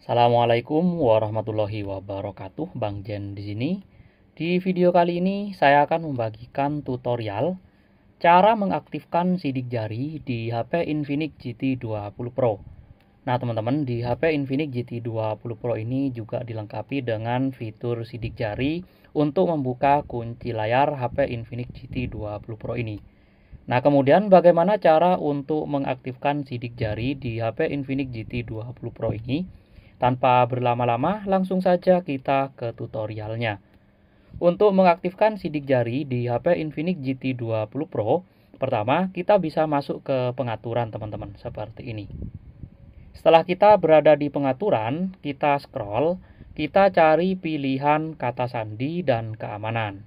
Assalamualaikum warahmatullahi wabarakatuh, Bang Jen di sini. Di video kali ini saya akan membagikan tutorial cara mengaktifkan sidik jari di HP Infinix GT20 Pro. Nah, teman-teman, di HP Infinix GT20 Pro ini juga dilengkapi dengan fitur sidik jari untuk membuka kunci layar HP Infinix GT20 Pro ini. Nah, kemudian bagaimana cara untuk mengaktifkan sidik jari di HP Infinix GT20 Pro ini? Tanpa berlama-lama, langsung saja kita ke tutorialnya. Untuk mengaktifkan sidik jari di HP Infinix GT20 Pro, pertama kita bisa masuk ke pengaturan teman-teman, seperti ini. Setelah kita berada di pengaturan, kita scroll, kita cari pilihan kata sandi dan keamanan.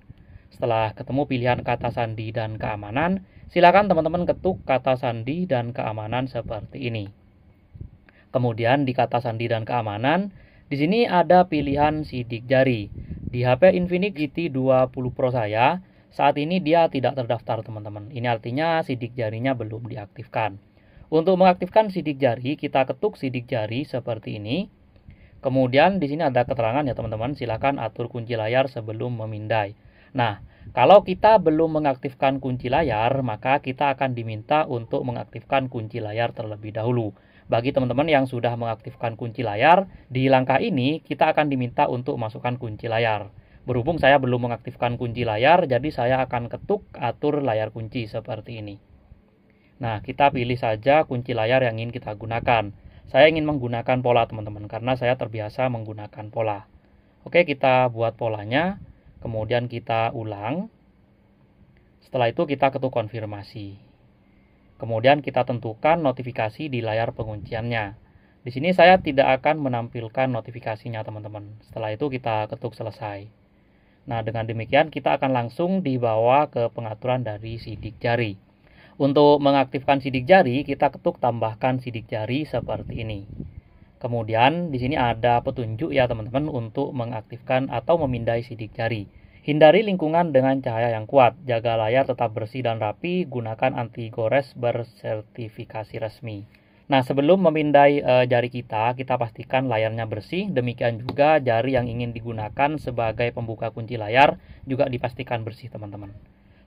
Setelah ketemu pilihan kata sandi dan keamanan, silakan teman-teman ketuk kata sandi dan keamanan seperti ini. Kemudian di kata sandi dan keamanan, di sini ada pilihan sidik jari. Di HP Infinix GT20 Pro saya, saat ini dia tidak terdaftar teman-teman. Ini artinya sidik jarinya belum diaktifkan. Untuk mengaktifkan sidik jari, kita ketuk sidik jari seperti ini. Kemudian di sini ada keterangan ya teman-teman, silakan atur kunci layar sebelum memindai. Nah, kalau kita belum mengaktifkan kunci layar, maka kita akan diminta untuk mengaktifkan kunci layar terlebih dahulu. Bagi teman-teman yang sudah mengaktifkan kunci layar, di langkah ini kita akan diminta untuk masukkan kunci layar. Berhubung saya belum mengaktifkan kunci layar, jadi saya akan ketuk atur layar kunci seperti ini. Nah, kita pilih saja kunci layar yang ingin kita gunakan. Saya ingin menggunakan pola, teman-teman, karena saya terbiasa menggunakan pola. Oke, kita buat polanya, kemudian kita ulang. Setelah itu kita ketuk konfirmasi. Kemudian kita tentukan notifikasi di layar pengunciannya. Di sini saya tidak akan menampilkan notifikasinya teman-teman. Setelah itu kita ketuk selesai. Nah, dengan demikian kita akan langsung dibawa ke pengaturan dari sidik jari. Untuk mengaktifkan sidik jari, kita ketuk tambahkan sidik jari seperti ini. Kemudian di sini ada petunjuk ya teman-teman untuk mengaktifkan atau memindai sidik jari. Hindari lingkungan dengan cahaya yang kuat, jaga layar tetap bersih dan rapi, gunakan anti gores bersertifikasi resmi. Nah, sebelum memindai e, jari kita, kita pastikan layarnya bersih. Demikian juga jari yang ingin digunakan sebagai pembuka kunci layar juga dipastikan bersih, teman-teman.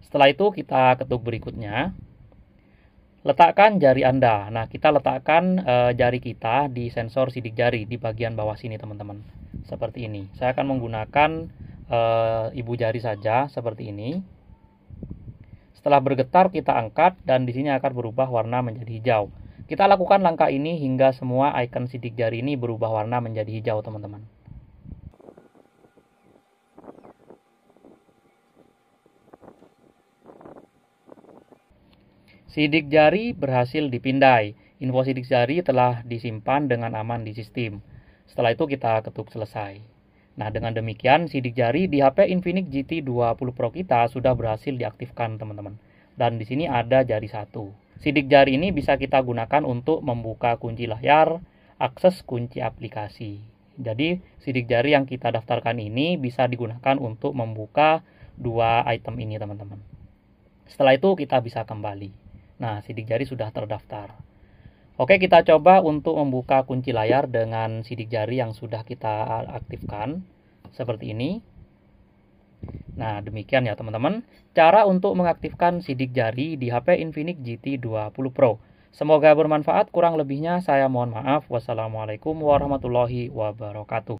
Setelah itu kita ketuk berikutnya. Letakkan jari Anda. Nah, kita letakkan e, jari kita di sensor sidik jari di bagian bawah sini, teman-teman. Seperti ini. Saya akan menggunakan e, ibu jari saja seperti ini. Setelah bergetar kita angkat dan di sini akan berubah warna menjadi hijau. Kita lakukan langkah ini hingga semua icon sidik jari ini berubah warna menjadi hijau, teman-teman. Sidik jari berhasil dipindai. Info sidik jari telah disimpan dengan aman di sistem. Setelah itu kita ketuk selesai. Nah, dengan demikian sidik jari di HP Infinix GT20 Pro kita sudah berhasil diaktifkan, teman-teman. Dan di sini ada jari satu. Sidik jari ini bisa kita gunakan untuk membuka kunci layar, akses kunci aplikasi. Jadi, sidik jari yang kita daftarkan ini bisa digunakan untuk membuka dua item ini, teman-teman. Setelah itu kita bisa kembali. Nah, sidik jari sudah terdaftar. Oke, kita coba untuk membuka kunci layar dengan sidik jari yang sudah kita aktifkan seperti ini. Nah, demikian ya teman-teman cara untuk mengaktifkan sidik jari di HP Infinix GT20 Pro. Semoga bermanfaat, kurang lebihnya saya mohon maaf. Wassalamualaikum warahmatullahi wabarakatuh.